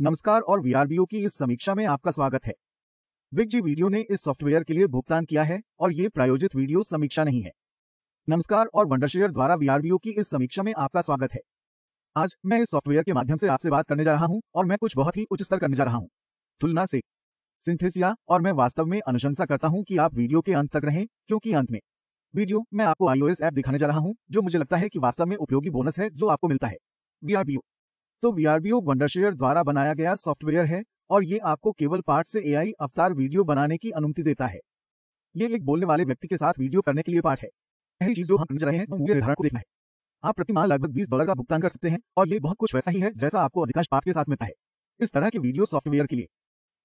नमस्कार और वीआरबीओ की इस समीक्षा में आपका स्वागत है बिग जी वीडियो ने इस सॉफ्टवेयर के लिए भुगतान किया है और ये प्रायोजित वीडियो समीक्षा नहीं है नमस्कार और वंडरशेयर द्वारा वीआरबीओ की इस समीक्षा में आपका स्वागत है आज मैं इस सॉफ्टवेयर के माध्यम से आपसे बात करने जा रहा हूँ और मैं कुछ बहुत ही उच्च स्तर करने जा रहा हूँ तुलना से सिंथेसिया और मैं वास्तव में अनुशंसा करता हूँ कि आप वीडियो के अंत तक रहें क्योंकि अंत में वीडियो मैं आपको आईओएस ऐप दिखाने जा रहा हूँ जो मुझे लगता है कि वास्तव में उपयोगी बोनस है जो आपको मिलता है वीआरबीओ तो वीआरबीओ वंडरशेयर द्वारा बनाया गया सॉफ्टवेयर है और ये आपको केवल पार्ट से एआई अवतार वीडियो बनाने की अनुमति देता है ये एक बोलने वाले व्यक्ति के साथ वीडियो करने के लिए पार्ट है पहली चीज जो हम समझ रहे हैं मूल्य निर्धारण को देखना है आप प्रति माह लगभग बीस डॉलर का भुगतान कर सकते हैं और ये बहुत कुछ वैसा ही है जैसा आपको अधिकांश पार्ट के साथ मिलता है इस तरह के वीडियो सॉफ्टवेयर के लिए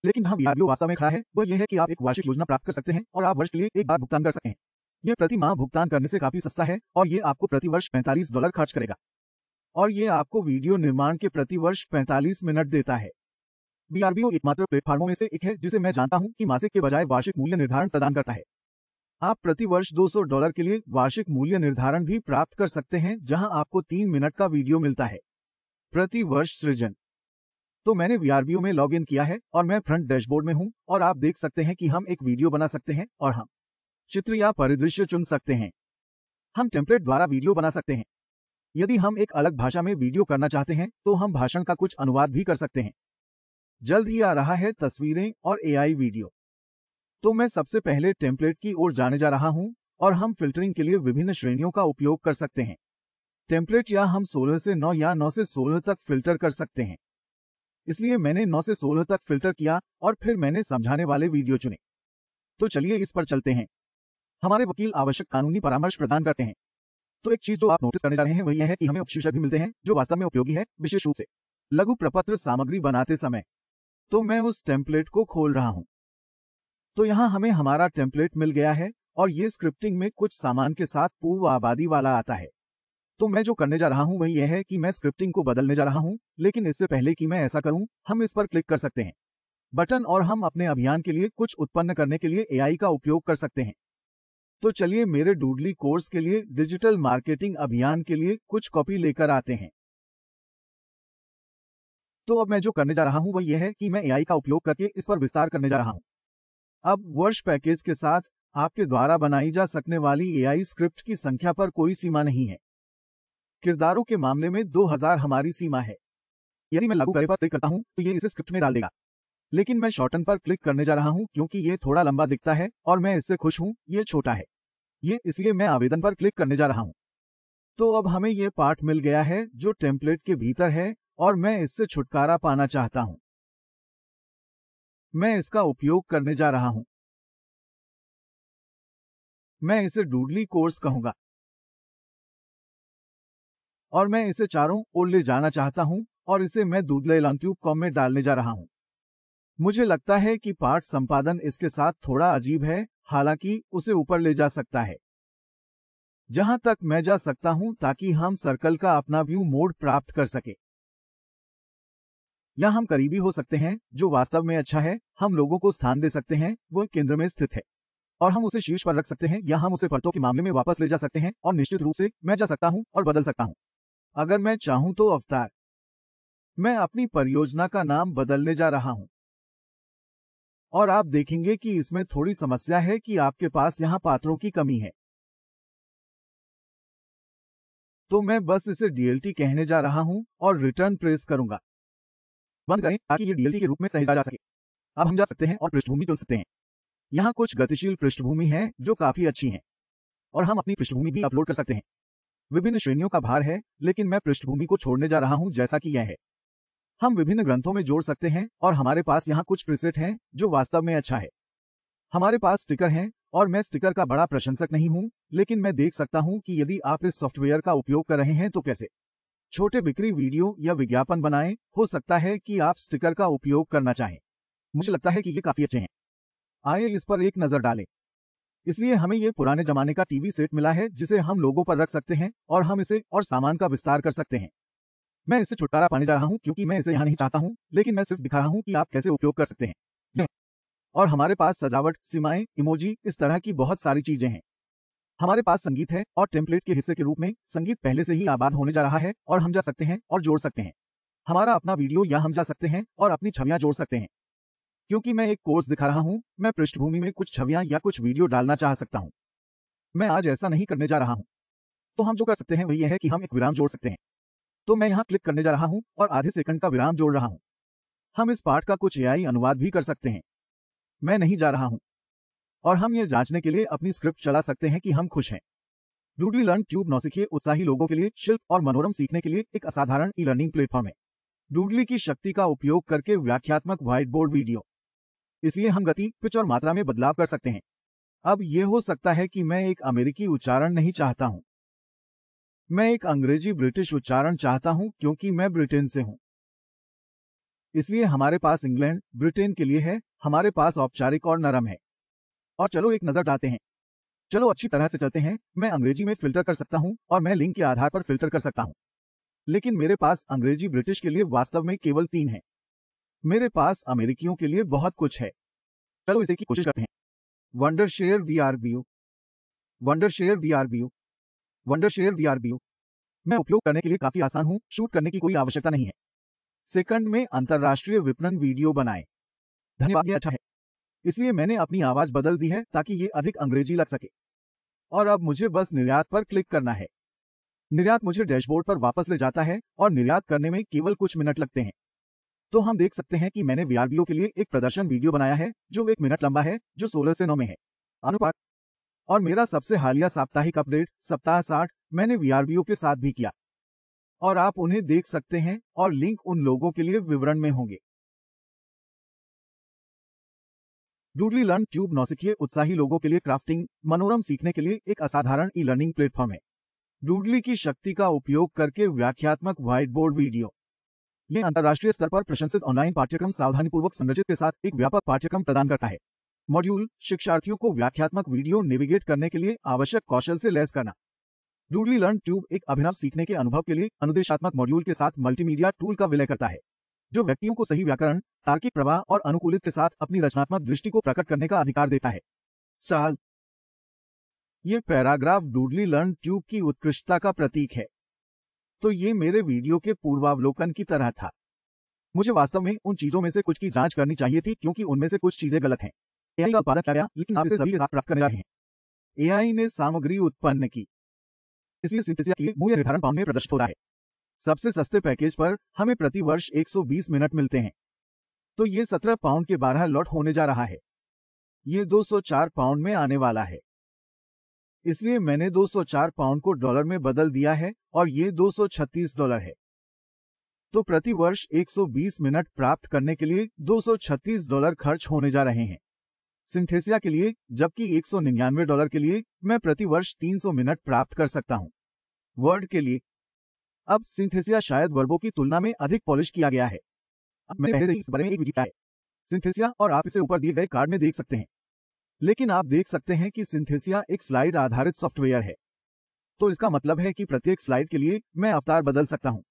लेकिन हम वीआरबीओ वास्तव में खड़ा है वह यह है कि आप एक वार्षिक योजना प्राप्त कर सकते हैं और आप वर्ष के लिए एक बार भुगतान कर सकते हैं यह प्रति माह भुगतान करने से काफी सस्ता है और ये आपको प्रति वर्ष पैंतालीस डॉलर खर्च करेगा और ये आपको वीडियो निर्माण के प्रति वर्ष पैंतालीस मिनट देता है बीआरबीओ एकमात्र प्लेटफॉर्मों में से एक है जिसे मैं जानता हूँ कि मासिक के बजाय वार्षिक मूल्य निर्धारण प्रदान करता है आप प्रति वर्ष 200 डॉलर के लिए वार्षिक मूल्य निर्धारण भी प्राप्त कर सकते हैं जहां आपको तीन मिनट का वीडियो मिलता है प्रति वर्ष सृजन तो मैंने वीआरबीओ में लॉग इन किया है और मैं फ्रंट डैशबोर्ड में हूँ और आप देख सकते हैं कि हम एक वीडियो बना सकते हैं और हम चित्र या परिदृश्य चुन सकते हैं हम टेम्पलेट द्वारा वीडियो बना सकते हैं यदि हम एक अलग भाषा में वीडियो करना चाहते हैं तो हम भाषण का कुछ अनुवाद भी कर सकते हैं जल्द ही आ रहा है तस्वीरें और एआई वीडियो तो मैं सबसे पहले टेम्पलेट की ओर जाने जा रहा हूं और हम फिल्टरिंग के लिए विभिन्न श्रेणियों का उपयोग कर सकते हैं टेम्पलेट या हम 16 से 9 या 9 से 16 तक फिल्टर कर सकते हैं इसलिए मैंने 9 से 16 तक फिल्टर किया और फिर मैंने समझाने वाले वीडियो चुने तो चलिए इस पर चलते हैं हमारे वकील आवश्यक कानूनी परामर्श प्रदान करते हैं तो एक चीज जो आप नोटिस करने जा रहे हैं वही है कि हमें उपशीर्षक भी मिलते हैं जो वास्तव में उपयोगी है विशेष रूप से लघु प्रपत्र सामग्री बनाते समय तो मैं उस टेम्पलेट को खोल रहा हूं तो यहाँ हमें हमारा टेम्पलेट मिल गया है और ये स्क्रिप्टिंग में कुछ सामान के साथ पूर्व आबादी वाला आता है तो मैं जो करने जा रहा हूँ वही यह है कि मैं स्क्रिप्टिंग को बदलने जा रहा हूँ लेकिन इससे पहले कि मैं ऐसा करूँ हम इस पर क्लिक कर सकते हैं बटन और हम अपने अभियान के लिए कुछ उत्पन्न करने के लिए एआई का उपयोग कर सकते हैं तो चलिए मेरे डूडली कोर्स के लिए डिजिटल मार्केटिंग अभियान के लिए कुछ कॉपी लेकर आते हैं तो अब मैं जो करने जा रहा हूं वह यह है कि मैं एआई का उपयोग करके इस पर विस्तार करने जा रहा हूं अब वर्ष पैकेज के साथ आपके द्वारा बनाई जा सकने वाली एआई स्क्रिप्ट की संख्या पर कोई सीमा नहीं है किरदारों के मामले में 2000 हमारी सीमा है यदि मैं लागू करे पर क्लिक करता हूं तो ये इसे स्क्रिप्ट में डाल देगा लेकिन मैं शॉर्टन पर क्लिक करने जा रहा हूं क्योंकि ये थोड़ा लंबा दिखता है और मैं इससे खुश हूं ये छोटा है ये इसलिए मैं आवेदन पर क्लिक करने जा रहा हूँ तो अब हमें ये पार्ट मिल गया है जो टेम्पलेट के भीतर है और मैं इससे छुटकारा पाना चाहता हूँ मैं इसका उपयोग करने जा रहा हूँ मैं इसे डूडली कोर्स कहूंगा और मैं इसे चारों ओर ले जाना चाहता हूं और इसे मैं दूधले लॉन्ट्यूब कॉम में डालने जा रहा हूं मुझे लगता है कि पाठ संपादन इसके साथ थोड़ा अजीब है हालांकि उसे ऊपर ले जा सकता है जहां तक मैं जा सकता हूं ताकि हम सर्कल का अपना व्यू मोड प्राप्त कर सके या हम करीबी हो सकते हैं जो वास्तव में अच्छा है हम लोगों को स्थान दे सकते हैं वह केंद्र में स्थित है और हम उसे शीर्ष पर रख सकते हैं या हम उसे परतों के मामले में वापस ले जा सकते हैं और निश्चित रूप से मैं जा सकता हूं और बदल सकता हूं अगर मैं चाहूं तो अवतार मैं अपनी परियोजना का नाम बदलने जा रहा हूं और आप देखेंगे कि इसमें थोड़ी समस्या है कि आपके पास यहाँ पात्रों की कमी है तो मैं बस इसे डीएलटी कहने जा रहा हूँ और रिटर्न प्रेस करूंगा बंद करें ताकि ये डीएलटी के रूप में सहेजा जा सके अब हम जा सकते हैं और पृष्ठभूमि चुन सकते हैं यहाँ कुछ गतिशील पृष्ठभूमि है जो काफी अच्छी है और हम अपनी पृष्ठभूमि भी अपलोड कर सकते हैं विभिन्न श्रेणियों का भार है लेकिन मैं पृष्ठभूमि को छोड़ने जा रहा हूँ जैसा कि यह है हम विभिन्न ग्रंथों में जोड़ सकते हैं और हमारे पास यहाँ कुछ प्रिसेट हैं जो वास्तव में अच्छा है हमारे पास स्टिकर हैं और मैं स्टिकर का बड़ा प्रशंसक नहीं हूँ लेकिन मैं देख सकता हूँ कि यदि आप इस सॉफ्टवेयर का उपयोग कर रहे हैं तो कैसे छोटे बिक्री वीडियो या विज्ञापन बनाएं हो सकता है कि आप स्टिकर का उपयोग करना चाहें मुझे लगता है कि ये काफी अच्छे हैं आइए इस पर एक नजर डालें इसलिए हमें ये पुराने जमाने का टीवी सेट मिला है जिसे हम लोगों पर रख सकते हैं और हम इसे और सामान का विस्तार कर सकते हैं मैं इससे छुटकारा पाने जा रहा हूँ क्योंकि मैं इसे यहाँ नहीं चाहता हूँ लेकिन मैं सिर्फ दिखा रहा हूँ कि आप कैसे उपयोग कर सकते हैं और हमारे पास सजावट सीमाएं इमोजी इस तरह की बहुत सारी चीजें हैं हमारे पास संगीत है और टेम्पलेट के हिस्से के रूप में संगीत पहले से ही आबाद होने जा रहा है और हम जा सकते हैं और जोड़ सकते हैं हमारा अपना वीडियो या हम जा सकते हैं और अपनी छवियां जोड़ सकते हैं क्योंकि मैं एक कोर्स दिखा रहा हूं मैं पृष्ठभूमि में कुछ छवियां या कुछ वीडियो डालना चाह सकता हूं मैं आज ऐसा नहीं करने जा रहा हूं तो हम जो कर सकते हैं वही है कि हम एक विराम जोड़ सकते हैं तो मैं यहाँ क्लिक करने जा रहा हूँ और आधे सेकंड का विराम जोड़ रहा हूँ हम इस पाठ का कुछ एआई अनुवाद भी कर सकते हैं मैं नहीं जा रहा हूँ और हम ये जांचने के लिए अपनी स्क्रिप्ट चला सकते हैं कि हम खुश हैं डूडली लर्न ट्यूब नौसिखिए उत्साही लोगों के लिए शिल्प और मनोरम सीखने के लिए एक असाधारण ई लर्निंग प्लेटफॉर्म है डूडली की शक्ति का उपयोग करके व्याख्यात्मक व्हाइट बोर्ड वीडियो इसलिए हम गति पिच और मात्रा में बदलाव कर सकते हैं अब यह हो सकता है कि मैं एक अमेरिकी उच्चारण नहीं चाहता हूँ मैं एक अंग्रेजी ब्रिटिश उच्चारण चाहता हूं क्योंकि मैं ब्रिटेन से हूं इसलिए हमारे पास इंग्लैंड ब्रिटेन के लिए है हमारे पास औपचारिक और नरम है और चलो एक नजर डालते हैं चलो अच्छी तरह से चलते हैं मैं अंग्रेजी में फिल्टर कर सकता हूं और मैं लिंक के आधार पर फिल्टर कर सकता हूं लेकिन मेरे पास अंग्रेजी ब्रिटिश के लिए वास्तव में केवल तीन है मेरे पास अमेरिकियों के लिए बहुत कुछ है चलो इसे की कोशिश करते हैं wonder share V R B U wonder share V R B U wonder share VRBO मैं उपयोग करने के लिए काफी आसान हूँ शूट करने की कोई आवश्यकता नहीं है सेकंड में अंतर्राष्ट्रीय विपणन वीडियो बनाए धन्यवाद यह अच्छा है इसलिए मैंने अपनी आवाज बदल दी है ताकि ये अधिक अंग्रेजी लग सके और अब मुझे बस निर्यात पर क्लिक करना है निर्यात मुझे डैशबोर्ड पर वापस ले जाता है और निर्यात करने में केवल कुछ मिनट लगते हैं तो हम देख सकते हैं कि मैंने वीआरबीओ के लिए एक प्रदर्शन वीडियो बनाया है जो एक मिनट लंबा है जो सोलह से नौ में है अनुपात और मेरा सबसे हालिया साप्ताहिक अपडेट सप्ताह साठ मैंने वीआरबीओ के साथ भी किया और आप उन्हें देख सकते हैं और लिंक उन लोगों के लिए विवरण में होंगे डूडली लर्न ट्यूब नौसिखिय उत्साही लोगों के लिए क्राफ्टिंग मनोरम सीखने के लिए एक असाधारण ई लर्निंग प्लेटफॉर्म है डूडली की शक्ति का उपयोग करके व्याख्यात्मक व्हाइट बोर्ड वीडियो ये अंतर्राष्ट्रीय स्तर पर प्रशंसित ऑनलाइन पाठ्यक्रम सावधानीपूर्वक संरचित के साथ एक व्यापक पाठ्यक्रम प्रदान करता है मॉड्यूल शिक्षार्थियों को व्याख्यात्मक वीडियो नेविगेट करने के लिए आवश्यक कौशल से लैस करना डूडली लर्न ट्यूब एक अभिनव सीखने के अनुभव के लिए अनुदेशात्मक मॉड्यूल के साथ मल्टीमीडिया टूल का विलय करता है जो व्यक्तियों को सही व्याकरण तार्किक प्रवाह और अनुकूलित के साथ अपनी रचनात्मक दृष्टि को प्रकट करने का अधिकार देता है साल ये पैराग्राफ डूडली लर्न ट्यूब की उत्कृष्टता का प्रतीक है तो ये मेरे वीडियो के पूर्वावलोकन की तरह था मुझे वास्तव में उन चीजों में से कुछ की जांच करनी चाहिए थी क्योंकि उनमें से कुछ चीजें गलत हैं एआई का उत्पादन किया गया लेकिन आप इसे सभी के साथ प्राप्त करने जा रहे हैं एआई ने सामग्री उत्पन्न की इसलिए सिंथेसिस के लिए मूल्य निर्धारण फॉर्म में प्रदर्शित होता है सबसे सस्ते पैकेज पर हमें प्रति वर्ष 120 मिनट मिलते हैं तो ये 17 पाउंड के 12 लॉट होने जा रहा है ये 204 पाउंड में आने वाला है इसलिए मैंने 204 पाउंड को डॉलर में बदल दिया है और ये 236 डॉलर है तो प्रति वर्ष 120 मिनट प्राप्त करने के लिए 236 डॉलर खर्च होने जा रहे हैं सिंथेसिया के लिए जबकि एक डॉलर के लिए मैं प्रति वर्ष 300 मिनट प्राप्त कर सकता हूँ वर्ड के लिए अब सिंथेसिया शायद वर्बो की तुलना में अधिक पॉलिश किया गया है अब पहले इस बारे में एक है सिंथेसिया और आप इसे ऊपर दिए गए कार्ड में देख सकते हैं लेकिन आप देख सकते हैं कि सिंथेसिया एक स्लाइड आधारित सॉफ्टवेयर है तो इसका मतलब है कि प्रत्येक स्लाइड के लिए मैं अवतार बदल सकता हूँ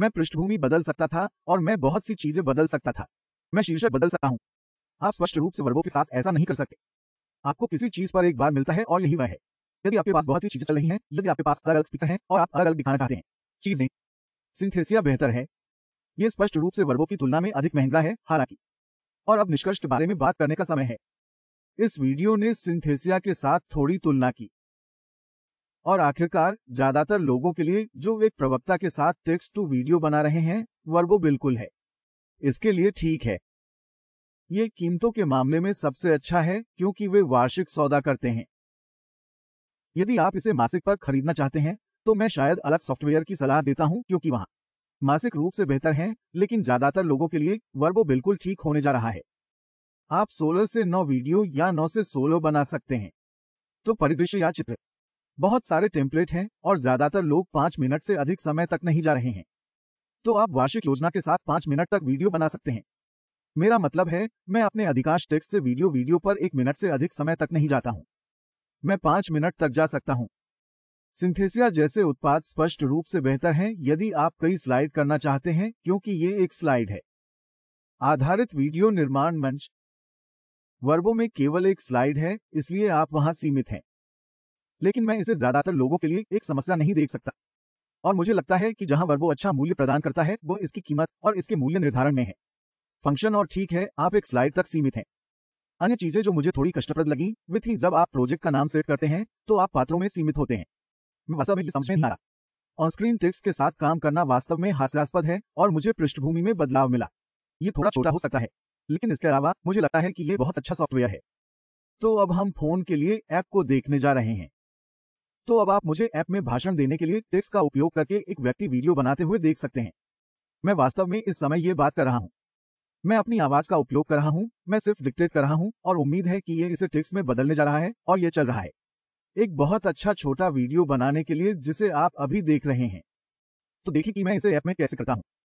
मैं पृष्ठभूमि बदल सकता था और मैं बहुत सी चीजें बदल सकता था मैं शीर्षक बदल सकता हूँ आप स्पष्ट रूप से वर्गों के साथ ऐसा नहीं कर सकते आपको किसी चीज पर एक बार मिलता है और यही वह है यदि आपके पास बहुत सी चीजें चल रही हैं यदि आपके पास अलग अलग स्पीकर हैं और आप अलग अलग दिखाना चाहते हैं चीजें सिंथेसिया बेहतर है ये स्पष्ट रूप से वर्गों की तुलना में अधिक महंगा है हालांकि और अब निष्कर्ष के बारे में बात करने का समय है इस वीडियो ने सिंथेसिया के साथ थोड़ी तुलना की और आखिरकार ज्यादातर लोगों के लिए जो एक प्रवक्ता के साथ टेक्स्ट टू वीडियो बना रहे हैं वर्गो बिल्कुल है इसके लिए ठीक है ये कीमतों के मामले में सबसे अच्छा है क्योंकि वे वार्षिक सौदा करते हैं यदि आप इसे मासिक पर खरीदना चाहते हैं तो मैं शायद अलग सॉफ्टवेयर की सलाह देता हूं क्योंकि वहां मासिक रूप से बेहतर है लेकिन ज्यादातर लोगों के लिए वर्बो बिल्कुल ठीक होने जा रहा है आप सोलह से नौ वीडियो या नौ से सोलो बना सकते हैं तो परिदृश्य या चित्र बहुत सारे टेम्पलेट हैं और ज्यादातर लोग पांच मिनट से अधिक समय तक नहीं जा रहे हैं तो आप वार्षिक योजना के साथ पांच मिनट तक वीडियो बना सकते हैं मेरा मतलब है मैं अपने अधिकांश टेक्स्ट से वीडियो वीडियो पर एक मिनट से अधिक समय तक नहीं जाता हूं मैं पांच मिनट तक जा सकता हूं सिंथेसिया जैसे उत्पाद स्पष्ट रूप से बेहतर हैं यदि आप कई स्लाइड करना चाहते हैं क्योंकि ये एक स्लाइड है आधारित वीडियो निर्माण मंच वर्बों में केवल एक स्लाइड है इसलिए आप वहां सीमित हैं लेकिन मैं इसे ज्यादातर लोगों के लिए एक समस्या नहीं देख सकता और मुझे लगता है कि जहां वर्बो अच्छा मूल्य प्रदान करता है वो इसकी कीमत और इसके मूल्य निर्धारण में है फंक्शन और ठीक है आप एक स्लाइड तक सीमित हैं अन्य चीजें जो मुझे थोड़ी कष्टप्रद लगी वे थी जब आप प्रोजेक्ट का नाम सेट करते हैं तो आप पात्रों में सीमित होते हैं मैं वास्तव में समझ नहीं आया ऑन स्क्रीन टेक्स्ट के साथ काम करना वास्तव में हास्यास्पद है और मुझे पृष्ठभूमि में बदलाव मिला ये थोड़ा छोटा हो सकता है लेकिन इसके अलावा मुझे लगता है कि ये बहुत अच्छा सॉफ्टवेयर है तो अब हम फोन के लिए ऐप को देखने जा रहे हैं तो अब आप मुझे ऐप में भाषण देने के लिए टेक्स्ट का उपयोग करके एक व्यक्ति वीडियो बनाते हुए देख सकते हैं मैं वास्तव में इस समय ये बात कर रहा हूँ मैं अपनी आवाज का उपयोग कर रहा हूँ मैं सिर्फ डिक्टेट कर रहा हूँ और उम्मीद है कि ये इसे टिक्स में बदलने जा रहा है और ये चल रहा है एक बहुत अच्छा छोटा वीडियो बनाने के लिए जिसे आप अभी देख रहे हैं तो देखिए कि मैं इसे ऐप में कैसे करता हूँ